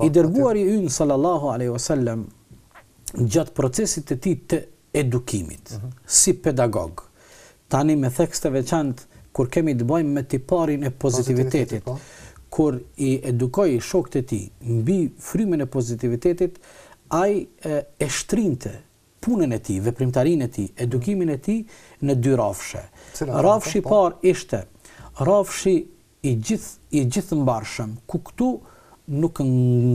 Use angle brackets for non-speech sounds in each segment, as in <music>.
Po, i po, dërguar i yun sallallahu alaihi wasallam gjat procesit të tij të edukimit mhm. si pedagog tani me thekste të veçantë kur kemi të bëjmë me tiparin e pozitivitetit po. kur i edukoi shokët e tij mbi frymën e pozitivitetit ai e shtrinte punën e tij, veprimtarinë e tij, mhm. edukimin e tij në dy rrafshe rrafshi i parë ishte rrafshi i gjithë i gjithëmbarshëm ku këtu, nuk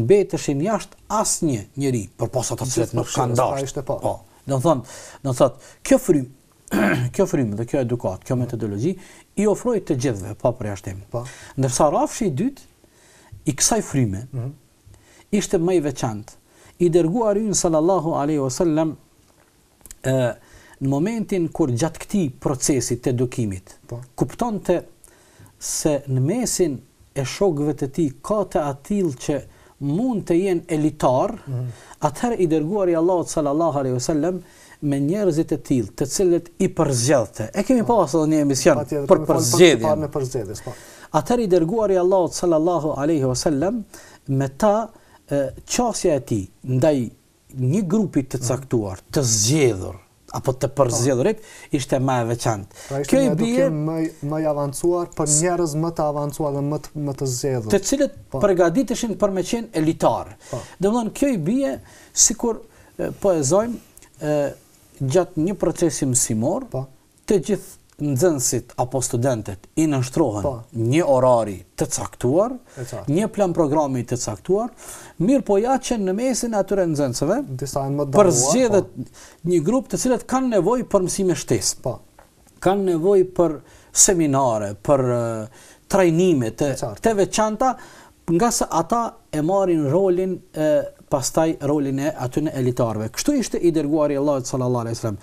mbetëshin jashtë asnjë njerëz, por pas ato cilët nuk kanë dashur. Po. po. Do thonë, do thotë, kjo frymë, <clears throat> kjo frymë dhe kjo edukat, kjo metodologji i ofroi të gjithëve pa përjashtim. Po. Ndërsa rrafshi i dytë i kësaj fryme, mm -hmm. ishte më i veçantë. I dërguar ynë sallallahu alaihi wasallam ë në momentin kur gjatë këtij procesi të edukimit, po. kuptonte se në mesin e shokëve të tij ka të atill që mund të jenë elitar, mm -hmm. atëherë i dërguari sallallahu alaihi wasallam me njerëzit e tillë, të cilët i përzgjedhte. E kemi po. pas edhe një emision për përzgjedhje, për përzgjedhje, po. Atëherë i dërguari sallallahu alaihi wasallam me ta çosja e tij ndaj një grupi të mhm. caktuar, të zgjedhur, apo të përzjedhurit, ishte ma e veçant. Pra ishte një edukim më i avancuar për njerës më të avancuar dhe më të, zjedhur. Të cilët po. përgadit ishin për me qenë elitar. Po. Dhe më kjo i bje, si kur po e zojmë, gjatë një procesim simor, po. të gjithë nxënësit apo studentët i nështrohen po. një orari të caktuar, një plan programi të caktuar, mirë po ja që në mesin atyre nxënësve, për zgjedhët po. një grup të cilët kanë nevoj për mësime shtes, po. kanë nevoj për seminare, për uh, trajnime të, të veçanta, nga se ata e marin rolin e, pastaj rolin e aty në elitarve. Kështu ishte i dërguari Allah sallallahu alaihi wasallam,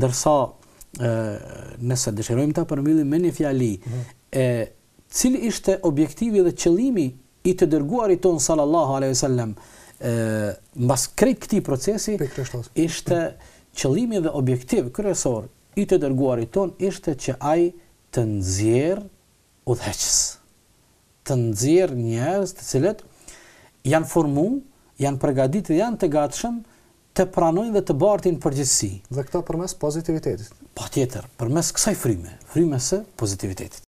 ndërsa nëse dëshirojmë ta përmbyllim me një fjali, mhm. e, cili ishte objektivi dhe qëllimi i të dërguarit ton sallallahu alaihi wasallam në mbas krejt këtij procesi ishte qëllimi dhe objektiv kryesor i të dërguarit ton ishte që ai të nxjerr dheqës, të nxjerr njerëz të cilët janë formuar, janë përgatitur, janë të gatshëm të pranojnë dhe të bartin përgjithësi. Dhe këta përmes pozitivitetit. Po tjetër, përmes kësaj frime, frime se pozitivitetit.